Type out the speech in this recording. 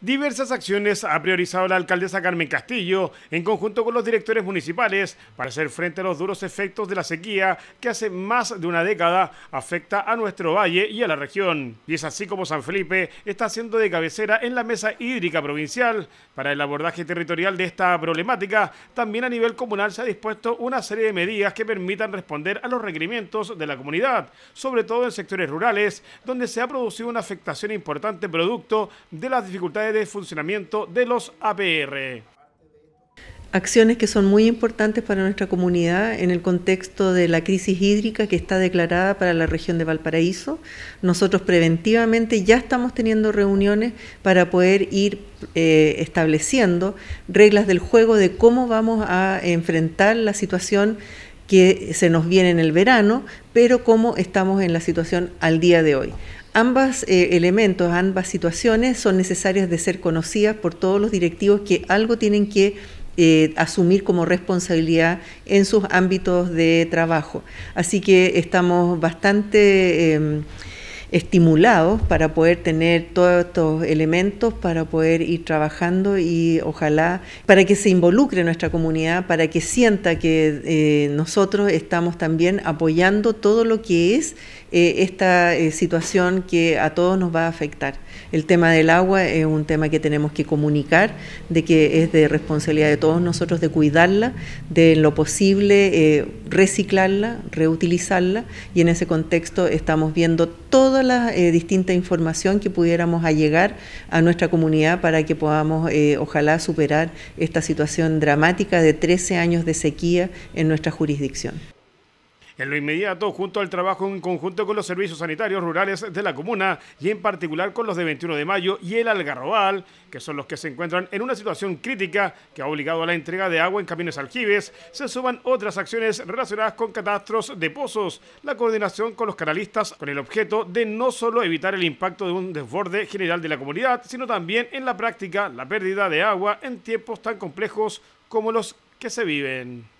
diversas acciones ha priorizado la alcaldesa Carmen Castillo en conjunto con los directores municipales para hacer frente a los duros efectos de la sequía que hace más de una década afecta a nuestro valle y a la región. Y es así como San Felipe está siendo de cabecera en la mesa hídrica provincial. Para el abordaje territorial de esta problemática, también a nivel comunal se ha dispuesto una serie de medidas que permitan responder a los requerimientos de la comunidad, sobre todo en sectores rurales, donde se ha producido una afectación importante producto de las dificultades de funcionamiento de los APR. Acciones que son muy importantes para nuestra comunidad en el contexto de la crisis hídrica que está declarada para la región de Valparaíso. Nosotros preventivamente ya estamos teniendo reuniones para poder ir eh, estableciendo reglas del juego de cómo vamos a enfrentar la situación que se nos viene en el verano, pero cómo estamos en la situación al día de hoy. Ambas eh, elementos, ambas situaciones son necesarias de ser conocidas por todos los directivos que algo tienen que eh, asumir como responsabilidad en sus ámbitos de trabajo. Así que estamos bastante... Em, estimulados para poder tener todos estos elementos, para poder ir trabajando y ojalá para que se involucre nuestra comunidad, para que sienta que eh, nosotros estamos también apoyando todo lo que es eh, esta eh, situación que a todos nos va a afectar. El tema del agua es un tema que tenemos que comunicar, de que es de responsabilidad de todos nosotros de cuidarla, de en lo posible reciclarla, reutilizarla y en ese contexto estamos viendo todo toda la eh, distinta información que pudiéramos allegar a nuestra comunidad para que podamos, eh, ojalá, superar esta situación dramática de 13 años de sequía en nuestra jurisdicción en lo inmediato junto al trabajo en conjunto con los servicios sanitarios rurales de la comuna y en particular con los de 21 de mayo y el Algarrobal, que son los que se encuentran en una situación crítica que ha obligado a la entrega de agua en camiones aljibes, se suman otras acciones relacionadas con catastros de pozos, la coordinación con los canalistas con el objeto de no solo evitar el impacto de un desborde general de la comunidad, sino también en la práctica la pérdida de agua en tiempos tan complejos como los que se viven.